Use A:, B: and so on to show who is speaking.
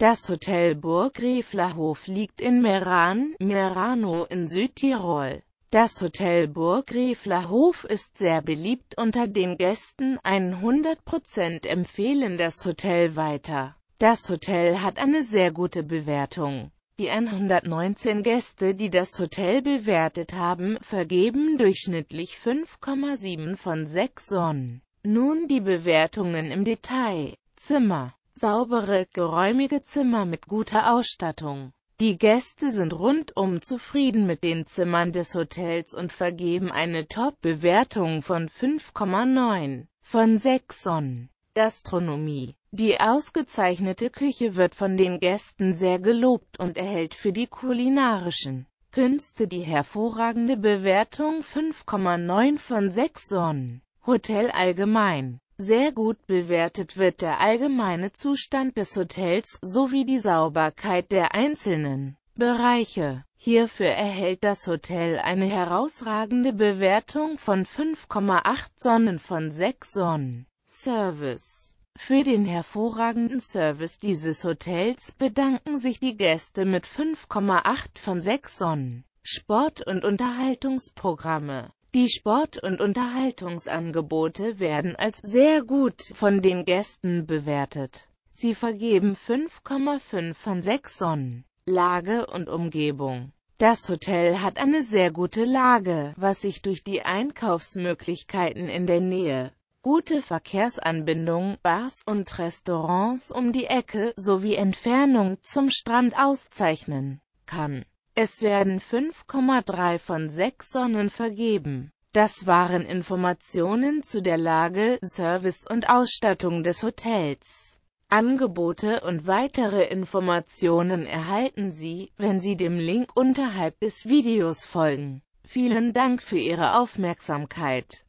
A: Das Hotel Burg Rieflerhof liegt in Meran, Merano in Südtirol. Das Hotel Burg Rieflerhof ist sehr beliebt unter den Gästen, 100% empfehlen das Hotel weiter. Das Hotel hat eine sehr gute Bewertung. Die 119 Gäste, die das Hotel bewertet haben, vergeben durchschnittlich 5,7 von 6 Sonnen. Nun die Bewertungen im Detail. Zimmer Saubere, geräumige Zimmer mit guter Ausstattung. Die Gäste sind rundum zufrieden mit den Zimmern des Hotels und vergeben eine Top-Bewertung von 5,9 von 6 Sonnen. Gastronomie Die ausgezeichnete Küche wird von den Gästen sehr gelobt und erhält für die kulinarischen Künste die hervorragende Bewertung 5,9 von 6 Sonnen. Hotel allgemein sehr gut bewertet wird der allgemeine Zustand des Hotels sowie die Sauberkeit der einzelnen Bereiche. Hierfür erhält das Hotel eine herausragende Bewertung von 5,8 Sonnen von 6 Sonnen. Service Für den hervorragenden Service dieses Hotels bedanken sich die Gäste mit 5,8 von 6 Sonnen. Sport- und Unterhaltungsprogramme die Sport- und Unterhaltungsangebote werden als «sehr gut» von den Gästen bewertet. Sie vergeben 5,5 von 6 Sonnen. Lage und Umgebung Das Hotel hat eine sehr gute Lage, was sich durch die Einkaufsmöglichkeiten in der Nähe, gute Verkehrsanbindung, Bars und Restaurants um die Ecke sowie Entfernung zum Strand auszeichnen kann. Es werden 5,3 von 6 Sonnen vergeben. Das waren Informationen zu der Lage, Service und Ausstattung des Hotels. Angebote und weitere Informationen erhalten Sie, wenn Sie dem Link unterhalb des Videos folgen. Vielen Dank für Ihre Aufmerksamkeit.